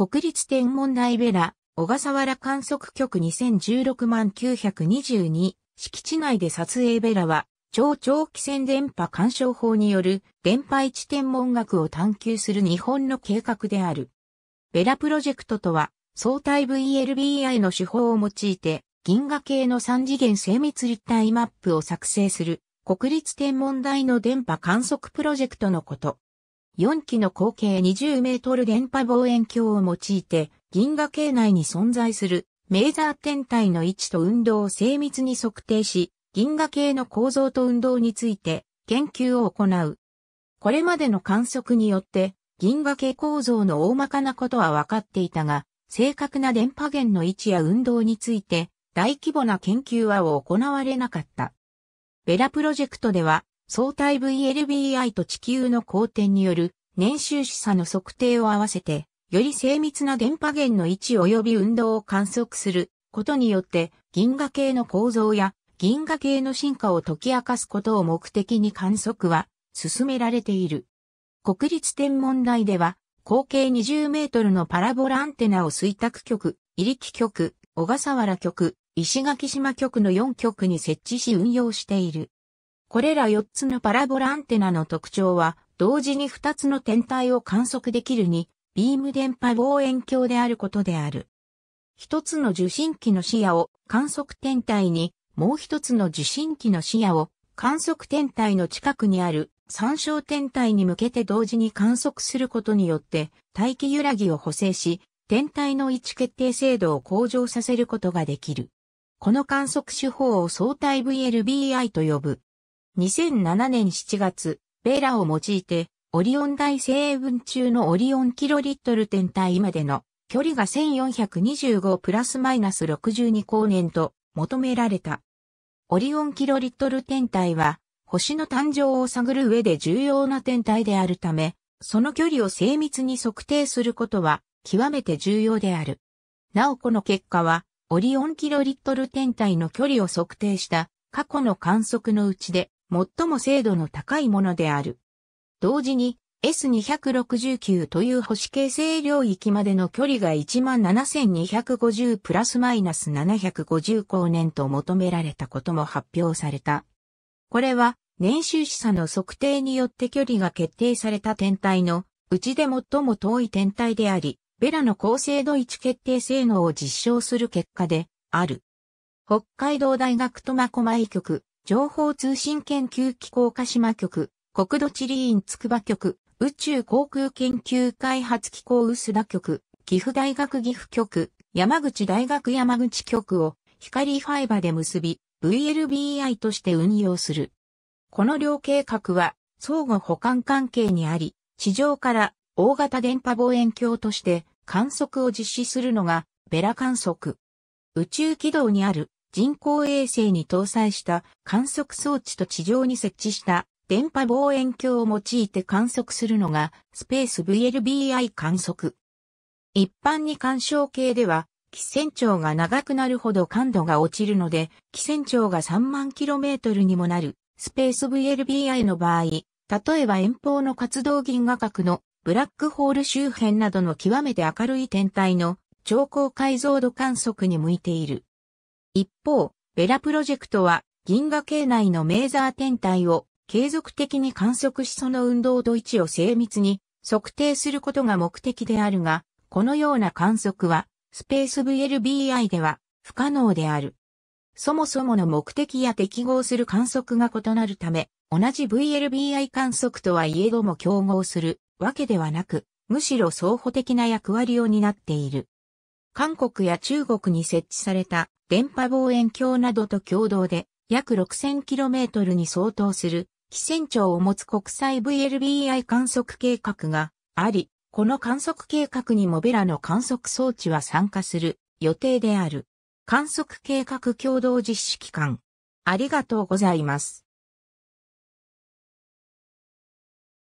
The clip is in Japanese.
国立天文台ベラ、小笠原観測局2016万922、敷地内で撮影ベラは、超長期線電波干渉法による電波位置天文学を探求する日本の計画である。ベラプロジェクトとは、相対 VLBI の手法を用いて、銀河系の三次元精密立体マップを作成する、国立天文台の電波観測プロジェクトのこと。4機の口径20メートル電波望遠鏡を用いて、銀河系内に存在するメーザー天体の位置と運動を精密に測定し、銀河系の構造と運動について研究を行う。これまでの観測によって、銀河系構造の大まかなことは分かっていたが、正確な電波源の位置や運動について、大規模な研究は行われなかった。ベラプロジェクトでは、相対 VLBI と地球の公転による年収視差の測定を合わせて、より精密な電波源の位置及び運動を観測することによって、銀河系の構造や銀河系の進化を解き明かすことを目的に観測は進められている。国立天文台では、口径20メートルのパラボラアンテナを水卓局、入木局、小笠原局、石垣島局の4局に設置し運用している。これら4つのパラボラアンテナの特徴は、同時に2つの天体を観測できるに、ビーム電波望遠鏡であることである。1つの受信機の視野を観測天体に、もう1つの受信機の視野を観測天体の近くにある参照天体に向けて同時に観測することによって、大気揺らぎを補正し、天体の位置決定精度を向上させることができる。この観測手法を相対 VLBI と呼ぶ。2007年7月、ベーラを用いて、オリオン大成分中のオリオンキロリットル天体までの距離が1425プラスマイナス62光年と求められた。オリオンキロリットル天体は、星の誕生を探る上で重要な天体であるため、その距離を精密に測定することは極めて重要である。なおこの結果は、オリオンキロリットル天体の距離を測定した過去の観測のうちで最も精度の高いものである。同時に S269 という星形成領域までの距離が17,250プラスマイナス750光年と求められたことも発表された。これは年収視差の測定によって距離が決定された天体のうちで最も遠い天体であり、ベラの高精度位置決定性能を実証する結果である。北海道大学苫小牧局情報通信研究機構鹿島局、国土地理院筑波局、宇宙航空研究開発機構薄田局、岐阜大学岐阜局、山口大学山口局を光ファイバで結び、VLBI として運用する。この両計画は相互補完関係にあり、地上から大型電波望遠鏡として観測を実施するのがベラ観測。宇宙軌道にある人工衛星に搭載した観測装置と地上に設置した電波望遠鏡を用いて観測するのがスペース VLBI 観測。一般に干渉計では、気仙長が長くなるほど感度が落ちるので、気仙長が3万 km にもなるスペース VLBI の場合、例えば遠方の活動銀河核のブラックホール周辺などの極めて明るい天体の超高解像度観測に向いている。一方、ベラプロジェクトは銀河系内のメーザー天体を継続的に観測しその運動度位置を精密に測定することが目的であるが、このような観測はスペース VLBI では不可能である。そもそもの目的や適合する観測が異なるため、同じ VLBI 観測とはいえども競合するわけではなく、むしろ相補的な役割を担っている。韓国や中国に設置された電波望遠鏡などと共同で約 6000km に相当する気仙庁を持つ国際 VLBI 観測計画があり、この観測計画にもベラの観測装置は参加する予定である。観測計画共同実施機関。ありがとうございます。